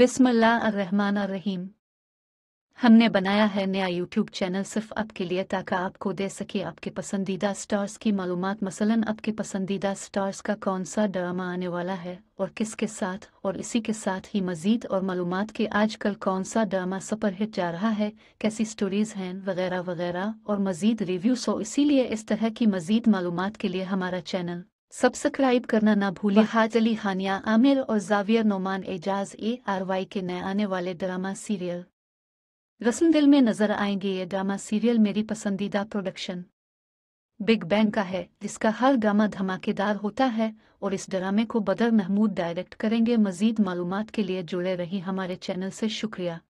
रहीम हमने बनाया है नया यूट्यूब चैनल सिर्फ आपके लिए ताकि आपको दे सके आपके पसंदीदा स्टार्स की मालूम मसलन आपके पसंदीदा स्टार्स का कौन सा ड्रामा आने वाला है और किसके साथ और इसी के साथ ही मजीद और मालूम के आजकल कौन सा ड्रामा हिट जा रहा है कैसी स्टोरीज हैं वगैरह वगैरह और मजीद रिव्यू सो तो इसीलिए इस तरह की मजीद मालूम के लिए हमारा चैनल सब्सक्राइब करना ना भूलें हाज अली हानिया आमिर और Zaviyar Noman Ijaz A R Y के नए आने वाले ड्रामा सीरियल रसम दिल में नजर आएंगे ये ड्रामा सीरियल मेरी पसंदीदा प्रोडक्शन बिग बैंग का है जिसका हर ड्रामा धमाकेदार होता है और इस ड्रामे को बदर महमूद डायरेक्ट करेंगे मजीद मालूम के लिए जुड़े रही हमारे चैनल से शुक्रिया